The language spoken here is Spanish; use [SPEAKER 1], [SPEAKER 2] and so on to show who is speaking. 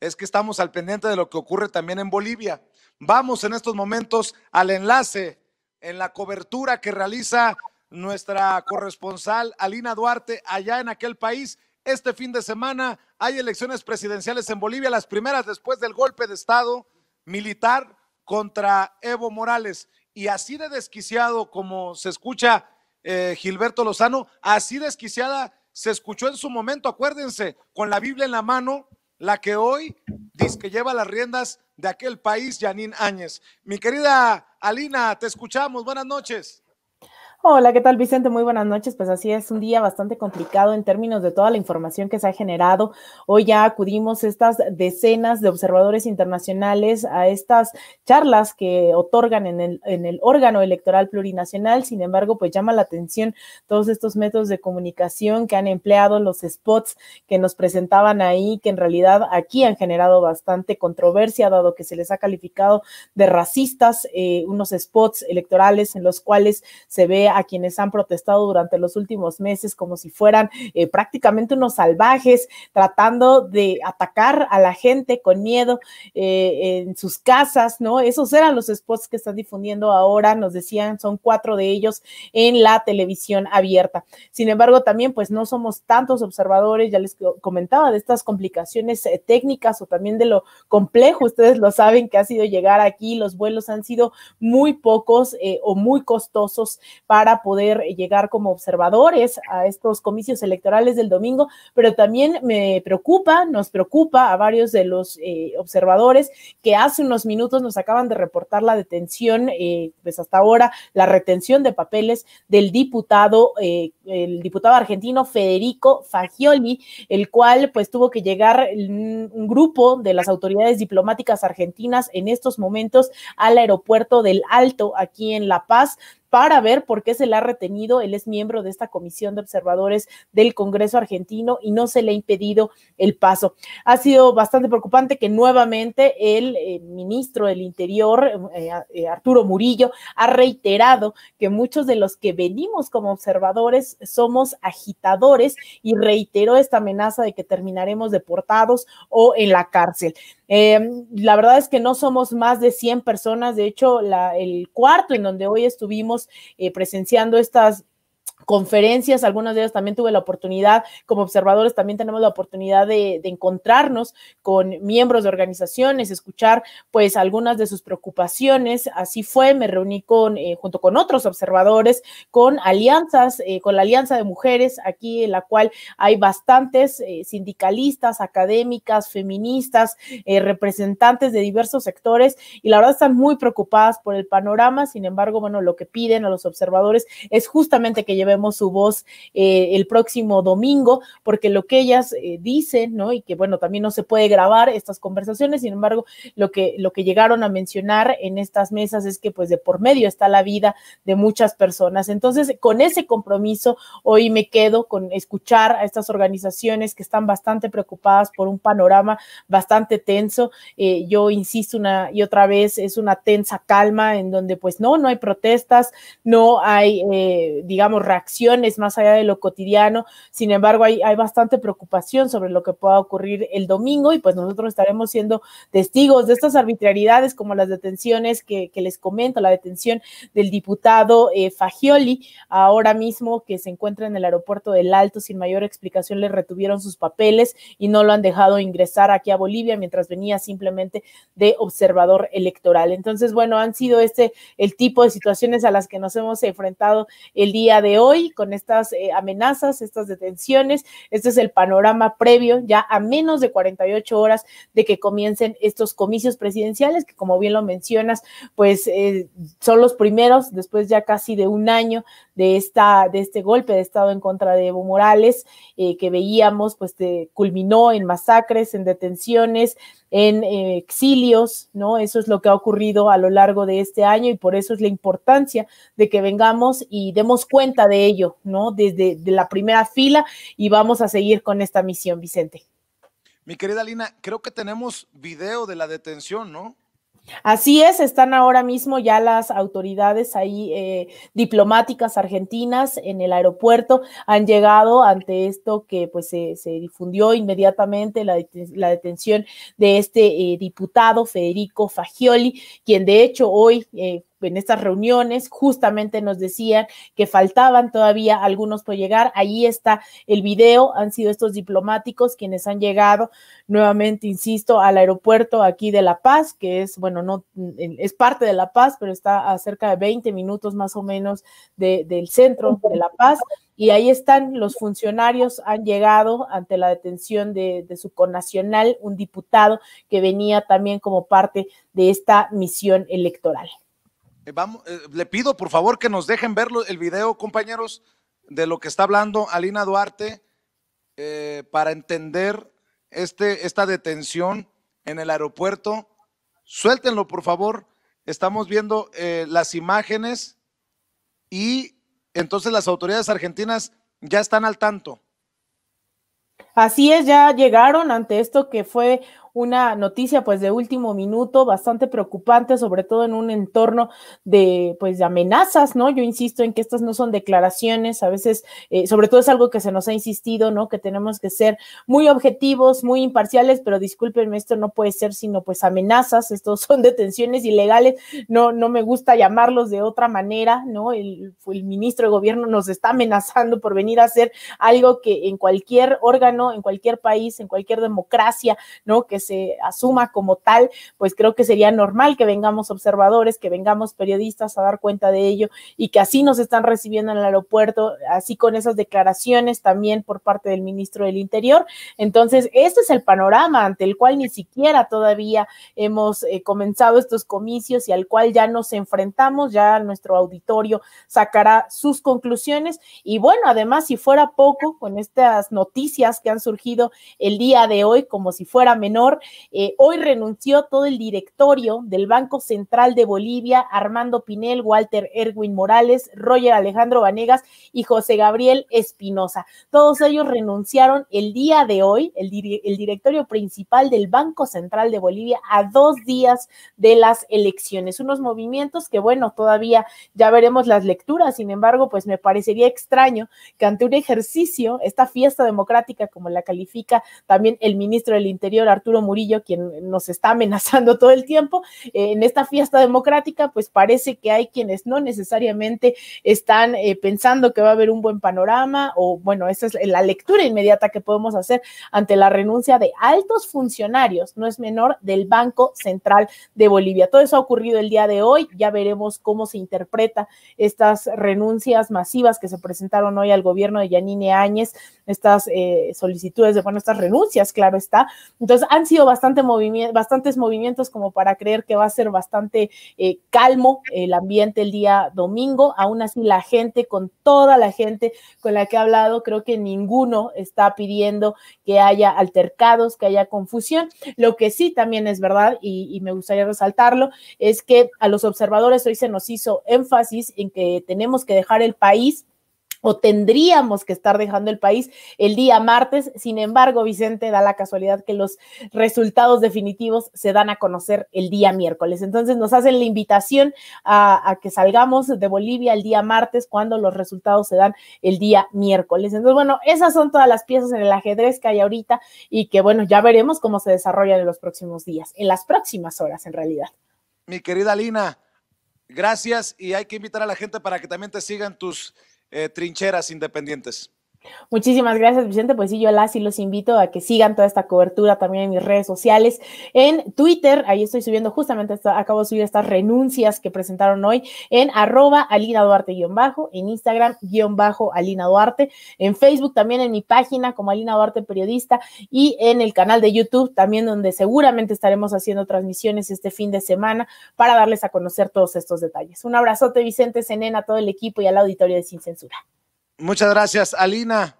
[SPEAKER 1] es que estamos al pendiente de lo que ocurre también en Bolivia. Vamos en estos momentos al enlace en la cobertura que realiza nuestra corresponsal Alina Duarte allá en aquel país. Este fin de semana hay elecciones presidenciales en Bolivia, las primeras después del golpe de Estado militar contra Evo Morales. Y así de desquiciado como se escucha eh, Gilberto Lozano, así desquiciada se escuchó en su momento, acuérdense, con la Biblia en la mano, la que hoy dice que lleva las riendas de aquel país, Janine Áñez. Mi querida Alina, te escuchamos. Buenas noches.
[SPEAKER 2] Hola, ¿qué tal Vicente? Muy buenas noches. Pues así es, un día bastante complicado en términos de toda la información que se ha generado. Hoy ya acudimos estas decenas de observadores internacionales a estas charlas que otorgan en el, órgano electoral plurinacional. Sin embargo, pues llama la atención todos estos métodos de comunicación que han empleado, los spots que nos presentaban ahí, que en realidad aquí han generado bastante controversia, dado que se les ha calificado de racistas, eh, unos spots electorales en los cuales se ve a quienes han protestado durante los últimos meses como si fueran eh, prácticamente unos salvajes, tratando de atacar a la gente con miedo eh, en sus casas, ¿no? Esos eran los spots que están difundiendo ahora, nos decían, son cuatro de ellos en la televisión abierta. Sin embargo, también pues no somos tantos observadores, ya les comentaba de estas complicaciones eh, técnicas o también de lo complejo, ustedes lo saben que ha sido llegar aquí, los vuelos han sido muy pocos o muy costosos para para poder llegar como observadores a estos comicios electorales del domingo, pero también me preocupa, nos preocupa a varios de los eh, observadores que hace unos minutos nos acaban de reportar la detención, eh, pues hasta ahora, la retención de papeles del diputado, eh, el diputado argentino Federico Fagioli, el cual pues tuvo que llegar un grupo de las autoridades diplomáticas argentinas en estos momentos al aeropuerto del Alto, aquí en La Paz, para ver por qué se le ha retenido. Él es miembro de esta comisión de observadores del Congreso argentino y no se le ha impedido el paso. Ha sido bastante preocupante que nuevamente el eh, ministro del Interior, eh, eh, Arturo Murillo, ha reiterado que muchos de los que venimos como observadores somos agitadores y reiteró esta amenaza de que terminaremos deportados o en la cárcel. Em, la verdad es que no somos más de 100 personas, de hecho, la, el cuarto en donde hoy estuvimos eh, presenciando estas conferencias, algunas de ellas también tuve la oportunidad, como observadores también tenemos la oportunidad de, encontrarnos con miembros de organizaciones, escuchar pues algunas de sus preocupaciones. Así fue, me reuní con, eh, junto con otros observadores, con alianzas, eh, con la Alianza de Mujeres, aquí en la cual hay bastantes eh, sindicalistas, académicas, feministas, representantes de diversos sectores y la verdad están muy preocupadas por el panorama, sin embargo, bueno, lo que piden a los observadores es justamente que lleven vemos su voz eh, el próximo domingo, porque lo que ellas eh, dicen, ¿no? Y que bueno, también no se puede grabar estas conversaciones, sin embargo, lo que, lo que llegaron a mencionar en estas mesas es que pues de por medio está la vida de muchas personas. Entonces, con ese compromiso, hoy me quedo con escuchar a estas organizaciones que están bastante preocupadas por un panorama bastante tenso. Eh, yo insisto una y otra vez, es una tensa calma en donde pues no, no hay protestas, no hay, digamos, acciones más allá de lo cotidiano. Sin embargo, hay, hay bastante preocupación sobre lo que pueda ocurrir el domingo y pues nosotros estaremos siendo testigos de estas arbitrariedades como las detenciones que, les comento, la detención del diputado eh, Fagioli, ahora mismo que se encuentra en el aeropuerto del Alto, sin mayor explicación le retuvieron sus papeles y no lo han dejado ingresar aquí a Bolivia mientras venía simplemente de observador electoral. Entonces, bueno, han sido este el tipo de situaciones a las que nos hemos enfrentado el día de hoy hoy con estas eh, amenazas, estas detenciones. Este es el panorama previo, ya a menos de 48 horas de que comiencen estos comicios presidenciales, que como bien lo mencionas, pues eh, son los primeros, después ya casi de un año de, esta, de este golpe de Estado en contra de Evo Morales, eh, que veíamos, pues te culminó en masacres, en detenciones, en exilios, ¿no? Eso es lo que ha ocurrido a lo largo de este año y por eso es la importancia de que vengamos y demos cuenta de ello, ¿no? Desde la primera fila y vamos a seguir con esta misión, Vicente.
[SPEAKER 1] Mi querida Lina, creo que tenemos video de la detención, ¿no?
[SPEAKER 2] Así es, están ahora mismo ya las autoridades ahí eh, diplomáticas argentinas en el aeropuerto, han llegado ante esto que pues se, se difundió inmediatamente la, la, detención de este eh, diputado Federico Fagioli, quien de hecho hoy eh, en estas reuniones justamente nos decían que faltaban todavía algunos por llegar. Ahí está el video, han sido estos diplomáticos quienes han llegado nuevamente, insisto, al aeropuerto aquí de La Paz, que es, bueno, no es parte de La Paz, pero está a cerca de 20 minutos más o menos del centro de La Paz. Y ahí están los funcionarios, han llegado ante la detención de, de su connacional, un diputado que venía también como parte de esta misión electoral.
[SPEAKER 1] Eh, eh, le pido por favor que nos dejen ver el video, compañeros, de lo que está hablando Alina Duarte eh, para entender este, esta detención en el aeropuerto. Suéltenlo, por favor. Estamos viendo las imágenes y entonces las autoridades argentinas ya están al tanto.
[SPEAKER 2] Así es, ya llegaron ante esto que fue una noticia pues de último minuto bastante preocupante, sobre todo en un entorno de pues de amenazas, ¿no? Yo insisto en que estas no son declaraciones, a veces, eh, sobre todo es algo que se nos ha insistido, ¿no? Que tenemos que ser muy objetivos, muy imparciales, pero discúlpenme, esto no puede ser sino pues amenazas, estos son detenciones ilegales, no, no me gusta llamarlos de otra manera, ¿no? El, ministro de gobierno nos está amenazando por venir a hacer algo que en cualquier órgano, en cualquier país, en cualquier democracia, ¿no? Que se asuma como tal, pues creo que sería normal que vengamos observadores, que vengamos periodistas a dar cuenta de ello y que así nos están recibiendo en el aeropuerto, así con esas declaraciones también por parte del ministro del Interior. Entonces, este es el panorama ante el cual ni siquiera todavía hemos eh, comenzado estos comicios y al cual ya nos enfrentamos, ya nuestro auditorio sacará sus conclusiones. Y bueno, además, si fuera poco, con estas noticias que han surgido el día de hoy, como si fuera menor, eh, hoy renunció todo el directorio del Banco Central de Bolivia, Armando Pinel, Walter Erwin Morales, Roger Alejandro Vanegas y José Gabriel Espinosa. Todos ellos renunciaron el día de hoy, el directorio principal del Banco Central de Bolivia, a dos días de las elecciones. Unos movimientos que, bueno, todavía ya veremos las lecturas, sin embargo, pues me parecería extraño que ante un ejercicio, esta fiesta democrática, como la califica también el ministro del Interior, Arturo Murillo, quien nos está amenazando todo el tiempo, eh, en esta fiesta democrática, pues parece que hay quienes no necesariamente están eh, pensando que va a haber un buen panorama, o bueno, esa es la lectura inmediata que podemos hacer ante la renuncia de altos funcionarios, no es menor, del Banco Central de Bolivia. Todo eso ha ocurrido el día de hoy, ya veremos cómo se interpreta estas renuncias masivas que se presentaron hoy al gobierno de Yanine Áñez, estas eh, solicitudes de, bueno, estas renuncias, claro está. Entonces, han sido bastante movimiento, bastantes movimientos como para creer que va a ser bastante eh, calmo el ambiente el día domingo. Aún así, la gente, con toda la gente con la que he hablado, creo que ninguno está pidiendo que haya altercados, que haya confusión. Lo que sí también es verdad, y me gustaría resaltarlo, es que a los observadores hoy se nos hizo énfasis en que tenemos que dejar el país o tendríamos que estar dejando el país el día martes. Sin embargo, Vicente, da la casualidad que los resultados definitivos se dan a conocer el día miércoles. Entonces nos hacen la invitación a, que salgamos de Bolivia el día martes cuando los resultados se dan el día miércoles. Entonces, bueno, esas son todas las piezas en el ajedrez que hay ahorita y que, bueno, ya veremos cómo se desarrollan en los próximos días, en las próximas horas en realidad.
[SPEAKER 1] Mi querida Lina, gracias y hay que invitar a la gente para que también te sigan tus eh, trincheras independientes.
[SPEAKER 2] Muchísimas gracias, Vicente. Pues sí, yo las y los invito a que sigan toda esta cobertura también en mis redes sociales, en Twitter. Ahí estoy subiendo justamente, acabo de subir estas renuncias que presentaron hoy en arroba Alina Duarte guión bajo, en Instagram guión bajo Alina Duarte, en Facebook también en mi página como Alina Duarte Periodista y en el canal de YouTube también donde seguramente estaremos haciendo transmisiones este fin de semana para darles a conocer todos estos detalles. Un abrazote, Vicente Senena, a todo el equipo y al auditorio de Sin Censura.
[SPEAKER 1] Muchas gracias, Alina.